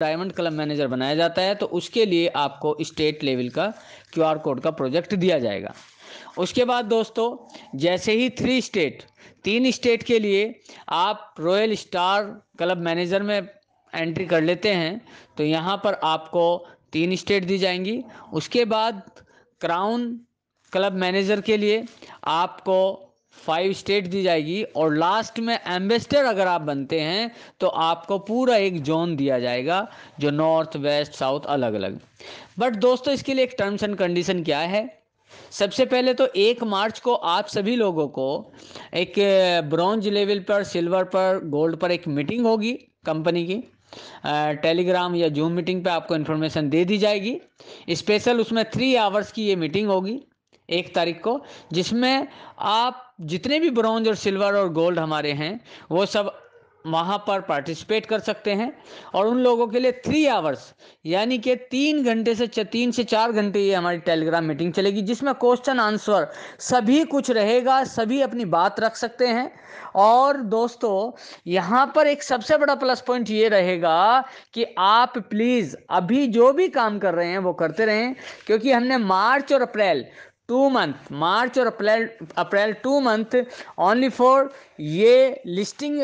diamond club manager बनाया जाता है तो उसके लिए आपको स्टेट लेवल का क्यूआर कोड का प्रोजेक्ट दिया जाएगा उसके बाद दोस्तों जैसे ही थ्री स्टेट तीन स्टेट के लिए आप रॉयल स्टार क्लब मैनेजर में एंट्री कर लेते हैं तो यहाँ पर आपको तीन स्टेट दी जाएंगी उसके बाद क्राउन क्लब मैनेजर के लिए आपको फाइव स्टेट दी जाएगी और लास्ट में एम्बेसडर अगर आप बनते हैं तो आपको पूरा एक जोन दिया जाएगा जो नॉर्थ वेस्ट साउथ अलग अलग बट दोस्तों इसके लिए एक टर्म्स एंड कंडीशन क्या है सबसे पहले तो एक मार्च को आप सभी लोगों को एक ब्रॉन्ज लेवल पर सिल्वर पर गोल्ड पर एक मीटिंग होगी कंपनी की टेलीग्राम या जूम मीटिंग पे आपको इन्फॉर्मेशन दे दी जाएगी स्पेशल उसमें थ्री आवर्स की ये मीटिंग होगी एक तारीख को जिसमें आप जितने भी ब्रॉन्ज और सिल्वर और गोल्ड हमारे हैं वो सब वहाँ पर पार्टिसिपेट कर सकते हैं और उन लोगों के लिए थ्री आवर्स यानी कि तीन घंटे से तीन से चार घंटे ये हमारी टेलीग्राम मीटिंग चलेगी जिसमें क्वेश्चन आंसर सभी कुछ रहेगा सभी अपनी बात रख सकते हैं और दोस्तों यहाँ पर एक सबसे बड़ा प्लस पॉइंट ये रहेगा कि आप प्लीज़ अभी जो भी काम कर रहे हैं वो करते रहें क्योंकि हमने मार्च और अप्रैल टू मंथ मार्च और April April two month only for ये लिस्टिंग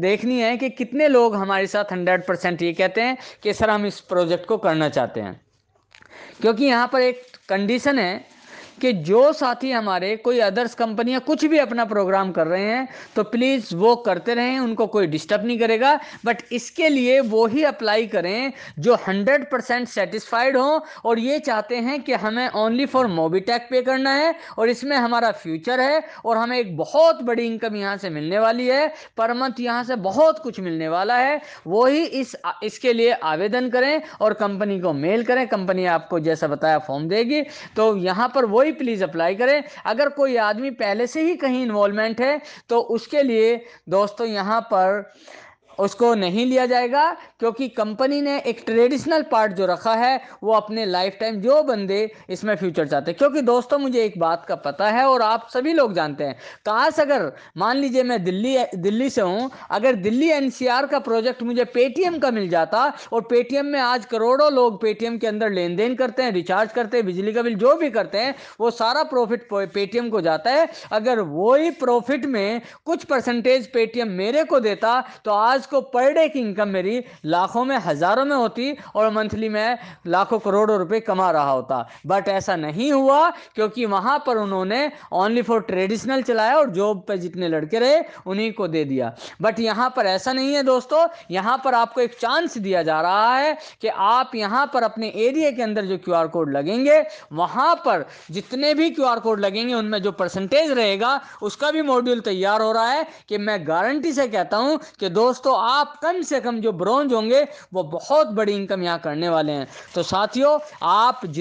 देखनी है कि कितने लोग हमारे साथ हंड्रेड परसेंट ये कहते हैं कि सर हम इस प्रोजेक्ट को करना चाहते हैं क्योंकि यहाँ पर एक कंडीशन है कि जो साथी हमारे कोई अदर्स कंपनियां कुछ भी अपना प्रोग्राम कर रहे हैं तो प्लीज़ वो करते रहें उनको कोई डिस्टर्ब नहीं करेगा बट इसके लिए वो ही अप्लाई करें जो 100 परसेंट सेटिस्फाइड हों और ये चाहते हैं कि हमें ओनली फॉर मोबीटैक पे करना है और इसमें हमारा फ्यूचर है और हमें एक बहुत बड़ी इनकम यहाँ से मिलने वाली है पर मंथ यहाँ से बहुत कुछ मिलने वाला है वही इस इसके लिए आवेदन करें और कंपनी को मेल करें कंपनी आपको जैसा बताया फॉर्म देगी तो यहाँ पर वही वही प्लीज़ अप्लाई करें अगर कोई आदमी पहले से ही कहीं इन्वॉल्वमेंट है तो उसके लिए दोस्तों यहाँ पर उसको नहीं लिया जाएगा क्योंकि कंपनी ने एक ट्रेडिशनल पार्ट जो रखा है वो अपने लाइफ टाइम जो बंदे इसमें फ्यूचर चाहते हैं क्योंकि दोस्तों मुझे एक बात का पता है और आप सभी लोग जानते हैं काश अगर मान लीजिए मैं दिल्ली दिल्ली से हूँ अगर दिल्ली एन का प्रोजेक्ट मुझे पेटीएम का मिल जाता और पेटीएम में आज करोड़ों लोग पेटीएम के अंदर लेन देन करते हैं रिचार्ज करते हैं बिजली का बिल जो भी करते हैं वो सारा प्रॉफिट पेटीएम को जाता है अगर वही प्रॉफिट में कुछ परसेंटेज पेटीएम मेरे को देता तो आज को पर डे की इनकम मेरी लाखों में हज़ारों में होती और मंथली में लाखों करोड़ों रुपए कमा रहा होता बट ऐसा नहीं हुआ क्योंकि वहां पर उन्होंने ओनली फॉर ट्रेडिशनल चलाया और जॉब पर जितने लड़के रहे उन्हीं को दे दिया बट यहां पर ऐसा नहीं है दोस्तों यहां पर आपको एक चांस दिया जा रहा है कि आप यहां पर अपने एरिया के अंदर जो क्यू कोड लगेंगे वहां पर जितने भी क्यू कोड लगेंगे उनमें जो परसेंटेज रहेगा उसका भी मॉड्यूल तैयार हो रहा है कि मैं गारंटी से कहता हूं कि दोस्तों तो आप कम से कम जो ब्रॉन्ज होंगे वो बहुत बड़ी इनकम यहाँ करने वाले हैं तो साथियों आप